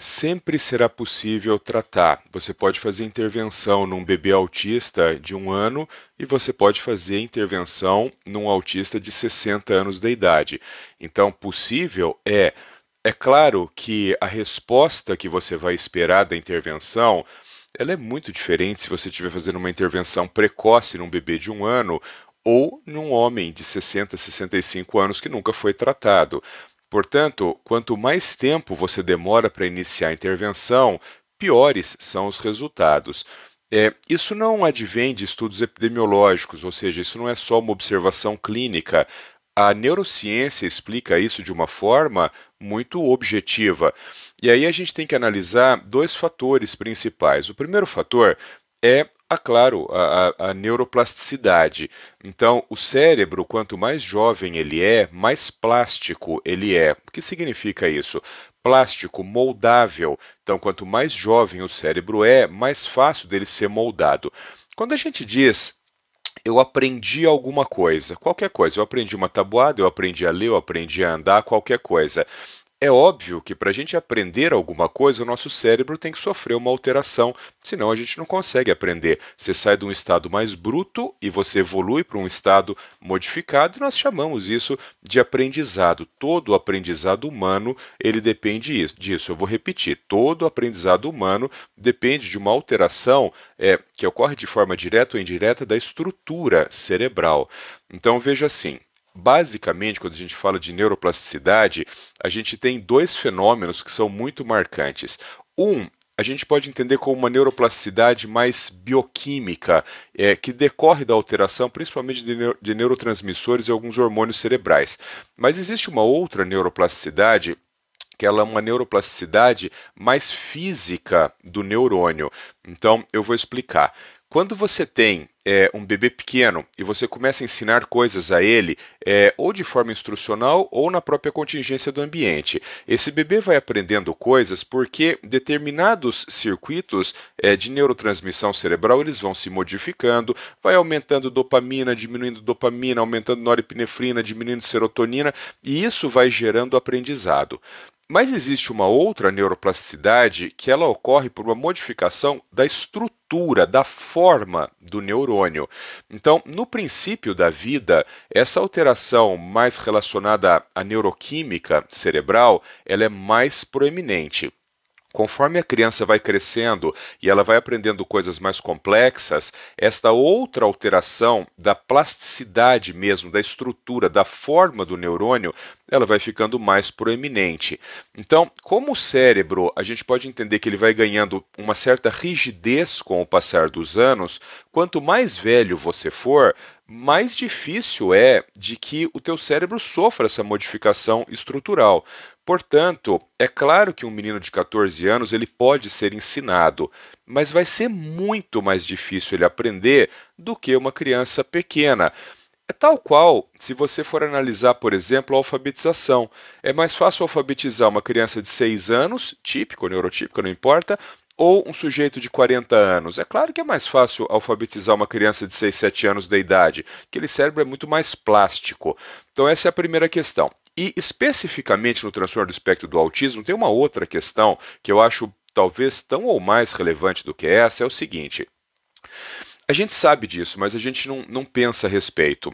sempre será possível tratar. Você pode fazer intervenção num bebê autista de um ano e você pode fazer intervenção num autista de 60 anos de idade. Então, possível é. É claro que a resposta que você vai esperar da intervenção ela é muito diferente se você estiver fazendo uma intervenção precoce num bebê de um ano ou num homem de 60, 65 anos que nunca foi tratado. Portanto, quanto mais tempo você demora para iniciar a intervenção, piores são os resultados. É, isso não advém de estudos epidemiológicos, ou seja, isso não é só uma observação clínica. A neurociência explica isso de uma forma muito objetiva. E aí a gente tem que analisar dois fatores principais. O primeiro fator é ah, a, claro, a, a, neuroplasticidade. Então, o cérebro, quanto mais jovem ele é, mais plástico ele é. O que significa isso? Plástico, moldável. Então, quanto mais jovem o cérebro é, mais fácil dele ser moldado. Quando a gente diz eu aprendi alguma coisa, qualquer coisa, eu aprendi uma tabuada, eu aprendi a ler, eu aprendi a andar, qualquer coisa. É óbvio que para a gente aprender alguma coisa, o nosso cérebro tem que sofrer uma alteração, senão a gente não consegue aprender. Você sai de um estado mais bruto e você evolui para um estado modificado, e nós chamamos isso de aprendizado. Todo aprendizado humano, ele depende disso. Eu vou repetir, todo aprendizado humano depende de uma alteração é, que ocorre de forma direta ou indireta da estrutura cerebral. Então veja assim, basicamente, quando a gente fala de neuroplasticidade, a gente tem dois fenômenos que são muito marcantes. Um a gente pode entender como uma neuroplasticidade mais bioquímica, é, que decorre da alteração principalmente de, neuro, de neurotransmissores e alguns hormônios cerebrais. Mas existe uma outra neuroplasticidade que ela é uma neuroplasticidade mais física do neurônio. Então, eu vou explicar. Quando você tem é, um bebê pequeno e você começa a ensinar coisas a ele, é, ou de forma instrucional ou na própria contingência do ambiente. Esse bebê vai aprendendo coisas porque determinados circuitos é, de neurotransmissão cerebral eles vão se modificando, vai aumentando dopamina, diminuindo dopamina, aumentando norepinefrina, diminuindo serotonina e isso vai gerando aprendizado. Mas existe uma outra neuroplasticidade que ela ocorre por uma modificação da estrutura, da forma do neurônio. Então, no princípio da vida, essa alteração mais relacionada à neuroquímica cerebral, ela é mais proeminente. Conforme a criança vai crescendo e ela vai aprendendo coisas mais complexas, esta outra alteração da plasticidade mesmo, da estrutura, da forma do neurônio, ela vai ficando mais proeminente. Então, como o cérebro, a gente pode entender que ele vai ganhando uma certa rigidez com o passar dos anos, quanto mais velho você for, mais difícil é de que o teu cérebro sofra essa modificação estrutural. Portanto, é claro que um menino de 14 anos ele pode ser ensinado, mas vai ser muito mais difícil ele aprender do que uma criança pequena. É tal qual, se você for analisar, por exemplo, a alfabetização. É mais fácil alfabetizar uma criança de 6 anos, típico neurotípico, não importa, ou um sujeito de 40 anos. É claro que é mais fácil alfabetizar uma criança de 6, 7 anos de idade, aquele cérebro é muito mais plástico. Então, essa é a primeira questão. E especificamente no transtorno do espectro do autismo, tem uma outra questão que eu acho talvez tão ou mais relevante do que essa: é o seguinte. A gente sabe disso, mas a gente não, não pensa a respeito.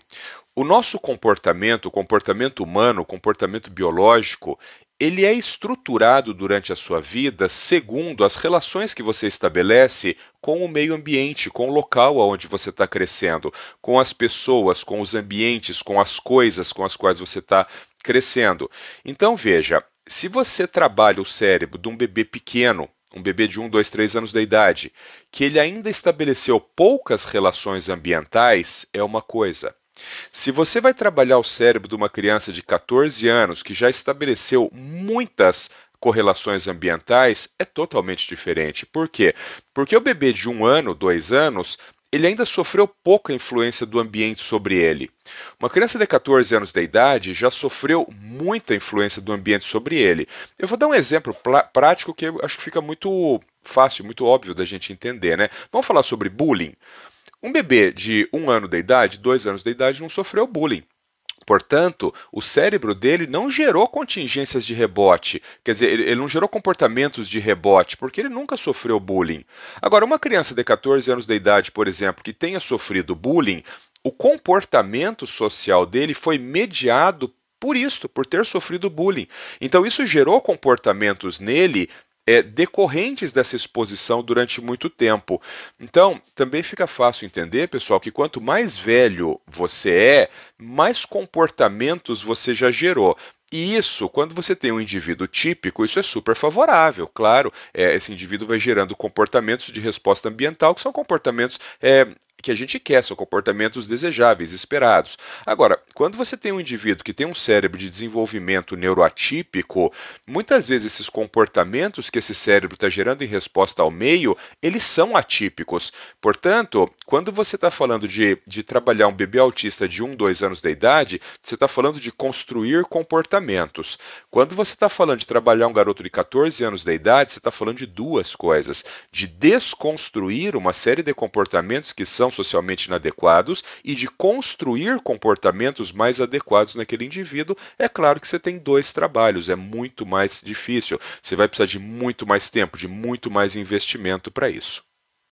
O nosso comportamento, o comportamento humano, o comportamento biológico, ele é estruturado durante a sua vida segundo as relações que você estabelece com o meio ambiente, com o local aonde você está crescendo, com as pessoas, com os ambientes, com as coisas com as quais você está crescendo. Então veja, se você trabalha o cérebro de um bebê pequeno, um bebê de 1, 2, 3 anos de idade, que ele ainda estabeleceu poucas relações ambientais, é uma coisa. Se você vai trabalhar o cérebro de uma criança de 14 anos que já estabeleceu muitas correlações ambientais, é totalmente diferente. Por quê? Porque o bebê de um ano, dois anos, ele ainda sofreu pouca influência do ambiente sobre ele. Uma criança de 14 anos de idade já sofreu muita influência do ambiente sobre ele. Eu vou dar um exemplo prático que acho que fica muito fácil, muito óbvio da gente entender, né? Vamos falar sobre bullying. Um bebê de um ano de idade, dois anos de idade, não sofreu bullying. Portanto, o cérebro dele não gerou contingências de rebote, quer dizer, ele não gerou comportamentos de rebote, porque ele nunca sofreu bullying. Agora, uma criança de 14 anos de idade, por exemplo, que tenha sofrido bullying, o comportamento social dele foi mediado por isto, por ter sofrido bullying. Então, isso gerou comportamentos nele é, decorrentes dessa exposição durante muito tempo. Então, também fica fácil entender, pessoal, que quanto mais velho você é, mais comportamentos você já gerou. E isso, quando você tem um indivíduo típico, isso é super favorável, claro. É, esse indivíduo vai gerando comportamentos de resposta ambiental, que são comportamentos é, que a gente quer, são comportamentos desejáveis, esperados. Agora, quando você tem um indivíduo que tem um cérebro de desenvolvimento neuroatípico, muitas vezes esses comportamentos que esse cérebro está gerando em resposta ao meio, eles são atípicos. Portanto, quando você está falando de, de trabalhar um bebê autista de 1, 2 anos de idade, você está falando de construir comportamentos. Quando você está falando de trabalhar um garoto de 14 anos de idade, você está falando de duas coisas: de desconstruir uma série de comportamentos que são socialmente inadequados e de construir comportamentos mais adequados naquele indivíduo, é claro que você tem dois trabalhos, é muito mais difícil. Você vai precisar de muito mais tempo, de muito mais investimento para isso.